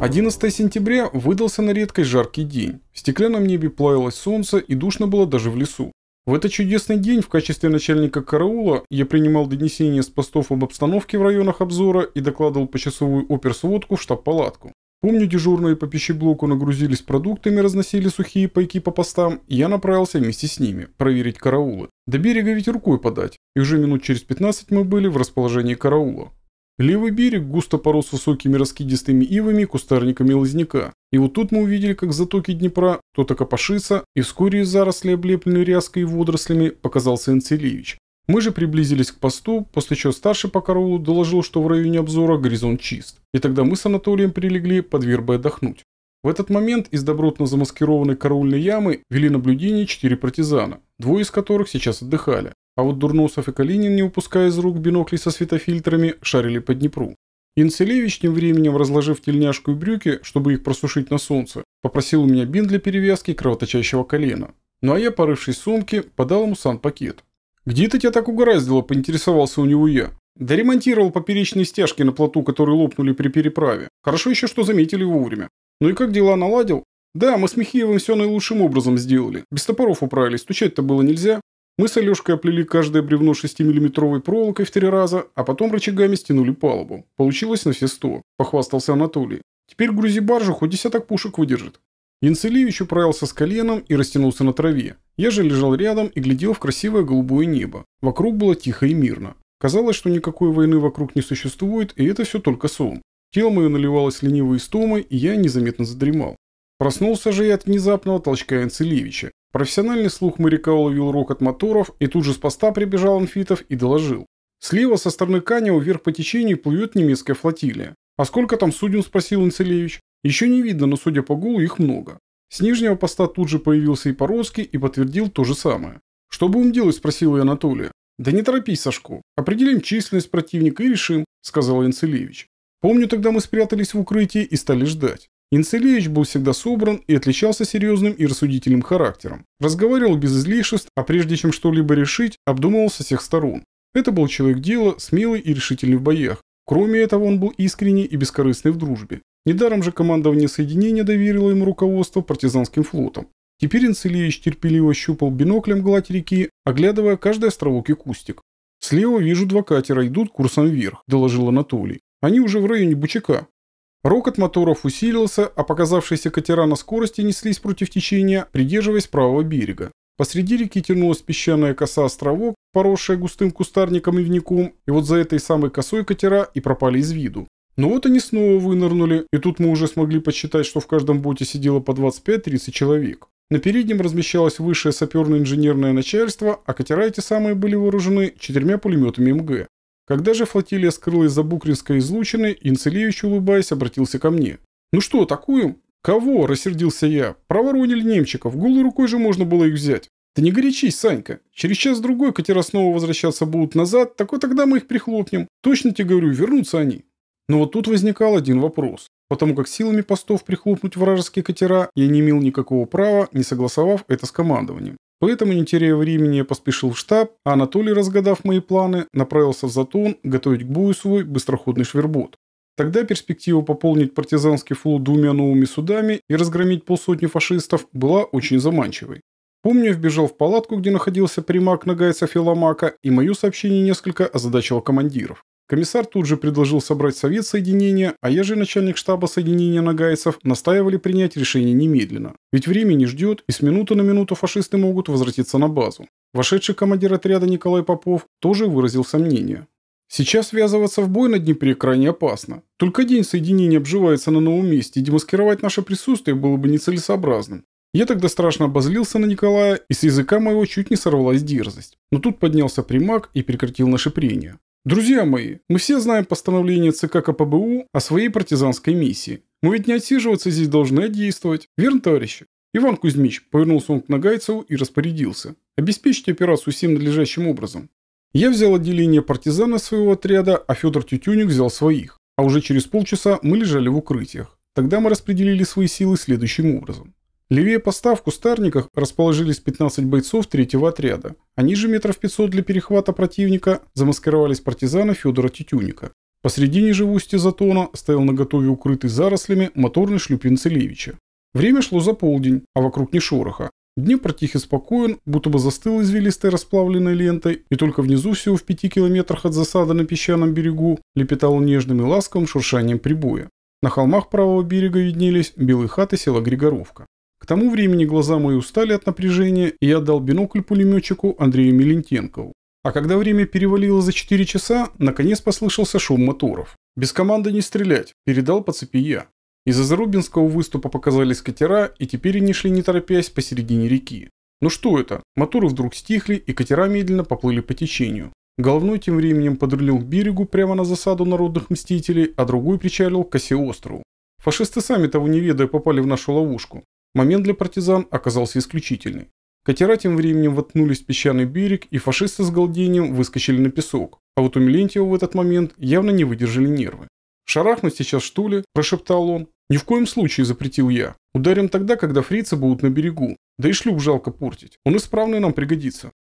11 сентября выдался на редкость жаркий день. В стеклянном небе плавилось солнце и душно было даже в лесу. В этот чудесный день в качестве начальника караула я принимал донесения с постов об обстановке в районах обзора и докладывал почасовую оперсводку в штаб-палатку. Помню, дежурные по пищеблоку нагрузились продуктами, разносили сухие пайки по постам, и я направился вместе с ними, проверить караулы. До берега ведь рукой подать, и уже минут через 15 мы были в расположении караула. Левый берег густо порос высокими раскидистыми ивами, кустарниками лозняка. И вот тут мы увидели, как затоки Днепра кто-то копошится, и вскоре из заросли, облепленной ряской и водорослями, показался Энцелевич. Мы же приблизились к посту, после чего старший по караулу доложил, что в районе обзора горизонт чист. И тогда мы с Анатолием прилегли под вербой отдохнуть. В этот момент из добротно замаскированной караульной ямы вели наблюдение четыре партизана, двое из которых сейчас отдыхали. А вот Дурносов и Калинин, не упуская из рук бинокли со светофильтрами, шарили по Днепру. Инцелевич, тем временем разложив тельняшку и брюки, чтобы их просушить на солнце, попросил у меня бин для перевязки кровоточащего колена. Ну а я, порывшись в сумке, подал ему санпакет. «Где ты тебя так угораздило?» – поинтересовался у него я. «Да ремонтировал поперечные стяжки на плоту, которые лопнули при переправе. Хорошо еще, что заметили вовремя. Ну и как дела наладил? Да, мы с Михеевым все наилучшим образом сделали. Без топоров управились, стучать-то было нельзя. Мы с Алешкой оплели каждое бревно 6-миллиметровой проволокой в три раза, а потом рычагами стянули палубу. Получилось на все сто, похвастался Анатолий. Теперь грузи баржу, хоть десяток пушек выдержит. Янцелевич управился с коленом и растянулся на траве. Я же лежал рядом и глядел в красивое голубое небо. Вокруг было тихо и мирно. Казалось, что никакой войны вокруг не существует, и это все только сон. Тело мое наливалось ленивой истомой, и я незаметно задремал. Проснулся же я от внезапного толчка Энцелевича. Профессиональный слух моряка уловил рокот моторов, и тут же с поста прибежал Амфитов и доложил. Слева со стороны Канева вверх по течению плывет немецкая флотилия. «А сколько там суден?» – спросил Энцелевич. «Еще не видно, но, судя по гулу, их много». С нижнего поста тут же появился и Порозский и подтвердил то же самое. «Что будем делать?» – спросил я Анатолия. «Да не торопись, Сашко. Определим численность противника и решим», – сказал Янцелевич. Помню, тогда мы спрятались в укрытии и стали ждать. Инцелевич был всегда собран и отличался серьезным и рассудительным характером. Разговаривал без излишеств, а прежде чем что-либо решить, обдумывал со всех сторон. Это был человек дела, смелый и решительный в боях. Кроме этого, он был искренний и бескорыстный в дружбе. Недаром же командование соединения доверило ему руководство партизанским флотом. Теперь Инцелевич терпеливо щупал биноклем гладь реки, оглядывая каждый островок и кустик. «Слева вижу два катера, идут курсом вверх», – доложил Анатолий. Они уже в районе Бучака. Рокот моторов усилился, а показавшиеся катера на скорости неслись против течения, придерживаясь правого берега. Посреди реки тянулась песчаная коса островок, поросшая густым кустарником и вником, и вот за этой самой косой катера и пропали из виду. Но ну вот они снова вынырнули, и тут мы уже смогли подсчитать, что в каждом боте сидело по 25-30 человек. На переднем размещалось высшее саперно-инженерное начальство, а катера эти самые были вооружены четырьмя пулеметами МГ. Когда же флотилия скрылась за Букринской излучины, Инцелевич, улыбаясь, обратился ко мне. «Ну что, атакуем?» «Кого?» – рассердился я. «Проворонили немчиков, голой рукой же можно было их взять». «Да не горячись, Санька. Через час-другой катера снова возвращаться будут назад, так вот тогда мы их прихлопнем. Точно тебе говорю, вернутся они». Но вот тут возникал один вопрос. Потому как силами постов прихлопнуть вражеские катера я не имел никакого права, не согласовав это с командованием. Поэтому, не теряя времени, я поспешил в штаб, а Анатолий, разгадав мои планы, направился в Затон готовить к бою свой быстроходный швербот. Тогда перспектива пополнить партизанский флот двумя новыми судами и разгромить полсотни фашистов была очень заманчивой. Помню, вбежал в палатку, где находился примак Нагайца Филомака, и мое сообщение несколько озадачило командиров. Комиссар тут же предложил собрать совет соединения, а я же начальник штаба соединения нагайцев настаивали принять решение немедленно. Ведь время не ждет, и с минуты на минуту фашисты могут возвратиться на базу. Вошедший командир отряда Николай Попов тоже выразил сомнение. Сейчас ввязываться в бой на Днепре крайне опасно. Только день соединения обживается на новом месте, и демаскировать наше присутствие было бы нецелесообразным. Я тогда страшно обозлился на Николая, и с языка моего чуть не сорвалась дерзость. Но тут поднялся примак и прекратил наше прение. Друзья мои, мы все знаем постановление ЦК КПБУ о своей партизанской миссии. Мы ведь не отсиживаться здесь должны, а действовать. Верно, товарищи? Иван Кузьмич, повернулся он к Нагайцеву и распорядился. Обеспечьте операцию всем надлежащим образом. Я взял отделение партизана своего отряда, а Федор Тютюник взял своих. А уже через полчаса мы лежали в укрытиях. Тогда мы распределили свои силы следующим образом. Левее поставку ставку старниках расположились 15 бойцов третьего отряда. Они же метров 500 для перехвата противника замаскировались партизаны Федора Тетюника. Посредине же в устье затона стоял наготове укрытый зарослями моторный шлюпин Целевича. Время шло за полдень, а вокруг не шороха. Днепр тих и спокоен, будто бы застыл извилистой расплавленной лентой, и только внизу всего в пяти километрах от засады на песчаном берегу лепетал нежным и ласковым шуршанием прибоя. На холмах правого берега виднелись белые хаты села Григоровка тому времени глаза мои устали от напряжения, и я дал бинокль пулеметчику Андрею Милентенкову. А когда время перевалило за 4 часа, наконец послышался шум моторов. «Без команды не стрелять», – передал по цепи я. Из-за Зарубинского выступа показались катера, и теперь они шли не торопясь посередине реки. Ну что это? Моторы вдруг стихли, и катера медленно поплыли по течению. Головной тем временем подрулил к берегу прямо на засаду народных мстителей, а другой причалил к осе острову. Фашисты сами того не ведая попали в нашу ловушку. Момент для партизан оказался исключительный. Катера тем временем воткнулись в песчаный берег, и фашисты с галдением выскочили на песок, а вот у Милентьева в этот момент явно не выдержали нервы. «Шарахнуть сейчас, что ли?» – прошептал он. «Ни в коем случае», – запретил я. «Ударим тогда, когда фрицы будут на берегу. Да и шлюп жалко портить. Он исправный нам пригодится».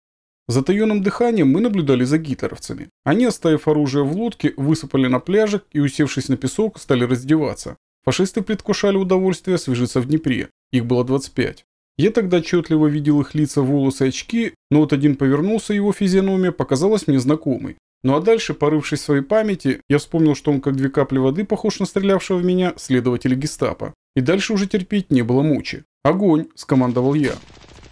Затаенным дыханием мы наблюдали за гитлеровцами. Они, оставив оружие в лодке, высыпали на пляжик и, усевшись на песок, стали раздеваться. Фашисты предвкушали удовольствие свяжиться в Днепре, их было 25. Я тогда отчетливо видел их лица, волосы, очки, но вот один повернулся, его физиономия показалась мне знакомой. Ну а дальше, порывшись в своей памяти, я вспомнил, что он как две капли воды похож на стрелявшего в меня следователя гестапо. И дальше уже терпеть не было мучи. «Огонь!» – скомандовал я.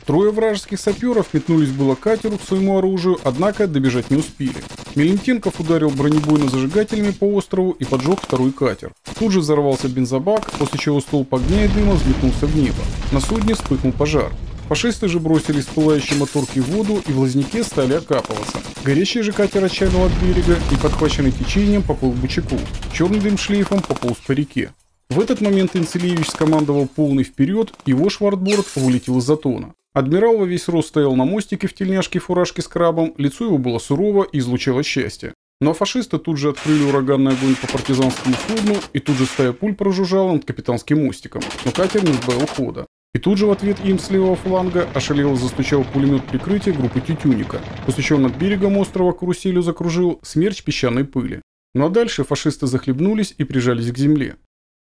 Трое вражеских саперов метнулись было к катеру к своему оружию, однако добежать не успели. Мелентенков ударил бронебойно-зажигателями по острову и поджег второй катер. Тут же взорвался бензобак, после чего столб огня и дыма взметнулся в небо. На судне вспыхнул пожар. Фашисты же бросили с моторки в воду и в лозняке стали окапываться. Горящий же катер отчалил от берега и, подхваченный течением, поплыл к бычаку. Черный дым шлейфом пополз по реке. В этот момент Инцелевич скомандовал полный вперед, его швартборд вылетел из затона. Адмирал во весь рост стоял на мостике в тельняшке и фуражке с крабом, лицо его было сурово и излучало счастье. Но ну, а фашисты тут же открыли ураганный огонь по партизанскому судну, и тут же стая пуль прожужжала над капитанским мостиком, но катер не сбавил хода. И тут же в ответ им с левого фланга ошалело застучал пулемет прикрытия группы Тютюника, после чего над берегом острова каруселью закружил смерч песчаной пыли. Ну а дальше фашисты захлебнулись и прижались к земле.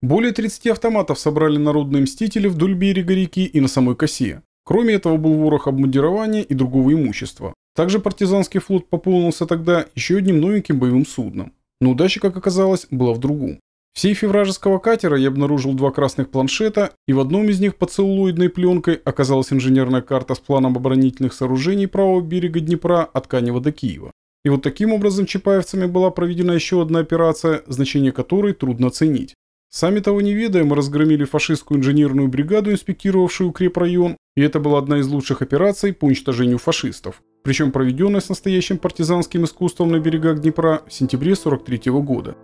Более 30 автоматов собрали народные мстители вдоль берега реки и на самой косе. Кроме этого был ворох обмундирования и другого имущества. Также партизанский флот пополнился тогда еще одним новеньким боевым судном. Но удача, как оказалось, была в другом. В сейфе вражеского катера я обнаружил два красных планшета, и в одном из них под целлулоидной пленкой оказалась инженерная карта с планом оборонительных сооружений правого берега Днепра от Канева до Киева. И вот таким образом чапаевцами была проведена еще одна операция, значение которой трудно оценить. Сами того не ведая, мы разгромили фашистскую инженерную бригаду, инспектировавшую крепрайон, и это была одна из лучших операций по уничтожению фашистов, причем проведенная с настоящим партизанским искусством на берегах Днепра в сентябре 43 -го года.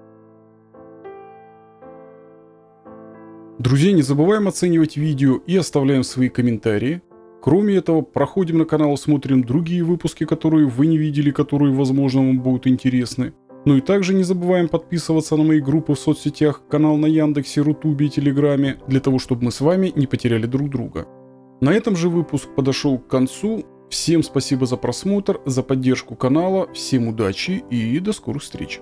Друзья, не забываем оценивать видео и оставляем свои комментарии. Кроме этого, проходим на канал, и смотрим другие выпуски, которые вы не видели, которые, возможно, вам будут интересны. Ну и также не забываем подписываться на мои группы в соцсетях, канал на Яндексе, Рутубе и Телеграме, для того, чтобы мы с вами не потеряли друг друга. На этом же выпуск подошел к концу. Всем спасибо за просмотр, за поддержку канала, всем удачи и до скорых встреч.